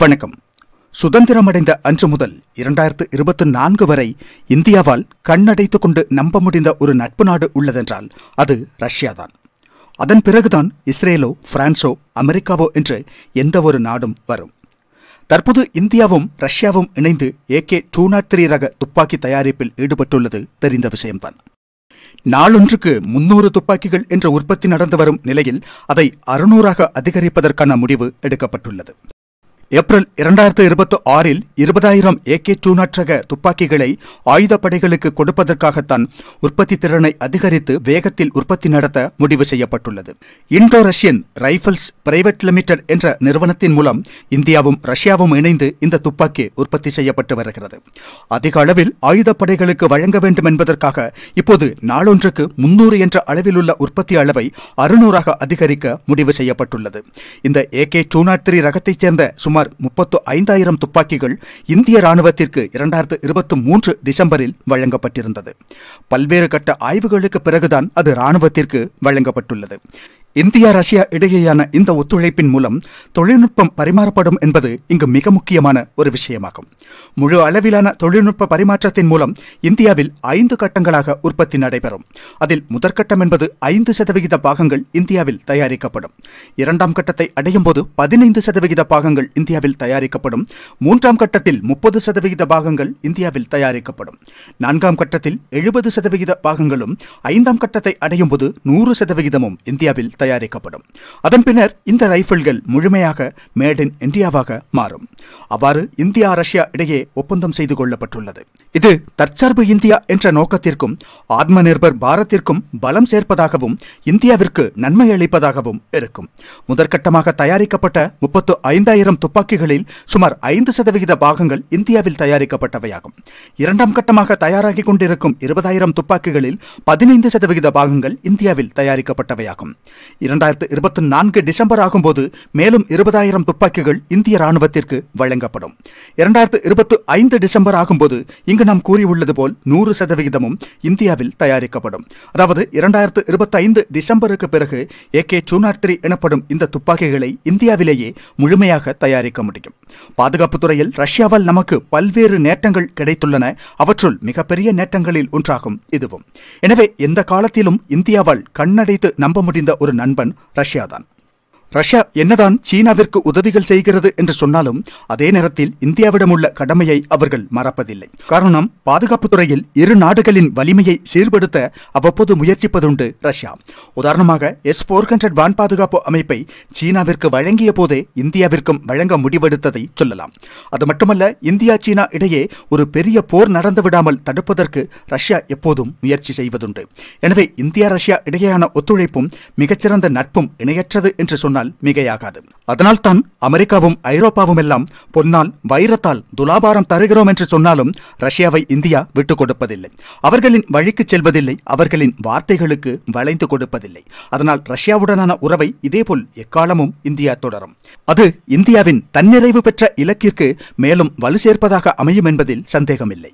வணக்கம் சுதந்திரமடைந்த அன்று முதல் இரண்டாயிரத்து இருபத்தி நான்கு வரை இந்தியாவால் கண்ணடைத்துக் கொண்டு நம்ப முடிந்த ஒரு நட்பு நாடு உள்ளதென்றால் அது ரஷ்யாதான் அதன் பிறகுதான் இஸ்ரேலோ பிரான்சோ அமெரிக்காவோ என்று எந்த ஒரு நாடும் வரும் தற்போது இந்தியாவும் ரஷ்யாவும் இணைந்து ஏகே டூ நாட் த்ரீ ரக துப்பாக்கி தயாரிப்பில் ஈடுபட்டுள்ளது தெரிந்த விஷயம்தான் நாளொன்றுக்கு முன்னூறு துப்பாக்கிகள் என்ற உற்பத்தி நடந்து வரும் நிலையில் அதை அறுநூறாக அதிகரிப்பதற்கான முடிவு எடுக்கப்பட்டுள்ளது ஏப்ரல் இரண்டாயிரத்து இருபத்தி ஆறில் இருபதாயிரம் ஏகே டூ நாட் துப்பாக்கிகளை ஆயுதப்படைகளுக்கு கொடுப்பதற்காகத்தான் உற்பத்தி திறனை அதிகரித்து வேகத்தில் உற்பத்தி நடத்த முடிவு செய்யப்பட்டுள்ளது Indo Russian Rifles Private Limited என்ற நிறுவனத்தின் மூலம் இந்தியாவும் ரஷ்யாவும் இணைந்து இந்த துப்பாக்கி உற்பத்தி செய்யப்பட்டு வருகிறது அதிக அளவில் ஆயுதப்படைகளுக்கு வழங்க வேண்டும் என்பதற்காக இப்போது நாளொன்றுக்கு முன்னூறு என்ற அளவில் உள்ள உற்பத்தி அளவை அறுநூறாக அதிகரிக்க முடிவு செய்யப்பட்டுள்ளது இந்த கே டூ நாட் த்ரீ ரகத்தைச் சேர்ந்த சுமார் சுமார் முப்பத்து ஐந்தாயிரம் துப்பாக்கிகள் இந்திய ராணுவத்திற்கு இரண்டாயிரத்து இருபத்தி மூன்று டிசம்பரில் வழங்கப்பட்டிருந்தது பல்வேறு கட்ட ஆய்வுகளுக்கு பிறகுதான் அது ராணுவத்திற்கு வழங்கப்பட்டுள்ளது இந்தியா ரஷ்யா இடையேயான இந்த ஒத்துழைப்பின் மூலம் தொழில்நுட்பம் பரிமாறப்படும் என்பது இங்கு மிக முக்கியமான ஒரு விஷயமாகும் முழு அளவிலான தொழில்நுட்ப பரிமாற்றத்தின் மூலம் இந்தியாவில் ஐந்து கட்டங்களாக உற்பத்தி நடைபெறும் அதில் முதற்கட்டம் என்பது ஐந்து சதவிகித பாகங்கள் இந்தியாவில் தயாரிக்கப்படும் இரண்டாம் கட்டத்தை அடையும் போது பதினைந்து சதவிகித பாகங்கள் இந்தியாவில் தயாரிக்கப்படும் மூன்றாம் கட்டத்தில் முப்பது சதவிகித பாகங்கள் இந்தியாவில் தயாரிக்கப்படும் நான்காம் கட்டத்தில் எழுபது சதவிகித பாகங்களும் ஐந்தாம் கட்டத்தை அடையும் போது நூறு சதவிகிதமும் இந்தியாவில் தயாரிக்கப்படும் அதன் பின்னர் இந்த ரைபிள்கள் முழுமையாக மேட் இன் இந்தியாவாக மாறும் அவ்வாறு இந்தியா ரஷ்யா இடையே ஒப்பந்தம் செய்து கொள்ளப்பட்டுள்ளது இது தற்சார்பு இந்தியா என்ற நோக்கத்திற்கும் ஆத்ம நிர்பர் பாரத்திற்கும் பலம் சேர்ப்பதாகவும் இந்தியாவிற்கு நன்மை அளிப்பதாகவும் இருக்கும் முதற்கட்டமாக தயாரிக்கப்பட்ட முப்பத்து ஐந்தாயிரம் துப்பாக்கிகளில் சுமார் ஐந்து சதவிகித பாகங்கள் இந்தியாவில் தயாரிக்கப்பட்டவையாகும் இரண்டாம் கட்டமாக தயாராகி கொண்டிருக்கும் இருபதாயிரம் துப்பாக்கிகளில் பதினைந்து சதவிகித பாகங்கள் இந்தியாவில் தயாரிக்கப்பட்டவையாகும் இரண்டாயிரத்து இருபத்தி நான்கு டிசம்பர் ஆகும்போது மேலும் இருபதாயிரம் துப்பாக்கிகள் இந்திய ராணுவத்திற்கு வழங்கப்படும் இரண்டாயிரத்து இருபத்தி ஐந்து டிசம்பர் ஆகும்போது இங்கு நாம் கூறியுள்ளது போல் நூறு சதவிகிதமும் இந்தியாவில் தயாரிக்கப்படும் அதாவது இரண்டாயிரத்து ஐந்து டிசம்பருக்கு பிறகு A K two naught three எனப்படும் இந்த துப்பாக்கிகளை இந்தியாவிலேயே முழுமையாக தயாரிக்க முடியும் பாதுகாப்பு துறையில் ரஷ்யாவால் நமக்கு பல்வேறு நேட்டங்கள் கிடைத்துள்ளன அவற்றுள் மிகப்பெரிய நேட்டங்களில் ஒன்றாகும் இதுவும் எனவே எந்த காலத்திலும் இந்தியாவால் கண்ணடைத்து நம்ப முடிந்த ஒரு நண்பன் ரஷ்யா தான் ரஷ்யா என்னதான் சீனாவிற்கு உதவிகள் செய்கிறது என்று சொன்னாலும் அதே நேரத்தில் இந்தியாவிடமுள்ள கடமையை அவர்கள் மறப்பதில்லை காரணம் பாதுகாப்பு துறையில் இரு நாடுகளின் வலிமையை சீர்படுத்த அவ்வப்போது முயற்சிப்பதுண்டு ரஷ்யா உதாரணமாக எஸ் போர் ஹண்ட்ரட் வான் பாதுகாப்பு அமைப்பை சீனாவிற்கு வழங்கிய போதே இந்தியாவிற்கும் வழங்க முடிவெடுத்ததை சொல்லலாம் அது மட்டுமல்ல இந்தியா சீனா இடையே ஒரு பெரிய போர் நடந்து விடாமல் தடுப்பதற்கு ரஷ்யா எப்போதும் முயற்சி செய்வதுண்டு எனவே இந்தியா ரஷ்யா இடையேயான ஒத்துழைப்பும் மிகச்சிறந்த நட்பும் இணையற்றது என்று சொன்னார் சொன்னால் மிகையாகாது அதனால்தான் அமெரிக்காவும் ஐரோப்பாவும் எல்லாம் பொன்னால் வைரத்தால் துலாபாரம் தருகிறோம் என்று சொன்னாலும் ரஷ்யாவை இந்தியா விட்டுக் கொடுப்பதில்லை அவர்களின் வழிக்கு செல்வதில்லை அவர்களின் வார்த்தைகளுக்கு வளைந்து கொடுப்பதில்லை அதனால் ரஷ்யாவுடனான உறவை இதேபோல் எக்காலமும் இந்தியா தொடரும் அது இந்தியாவின் தன்னிறைவு பெற்ற இலக்கிற்கு மேலும் வலு சேர்ப்பதாக அமையும் என்பதில் சந்தேகமில்லை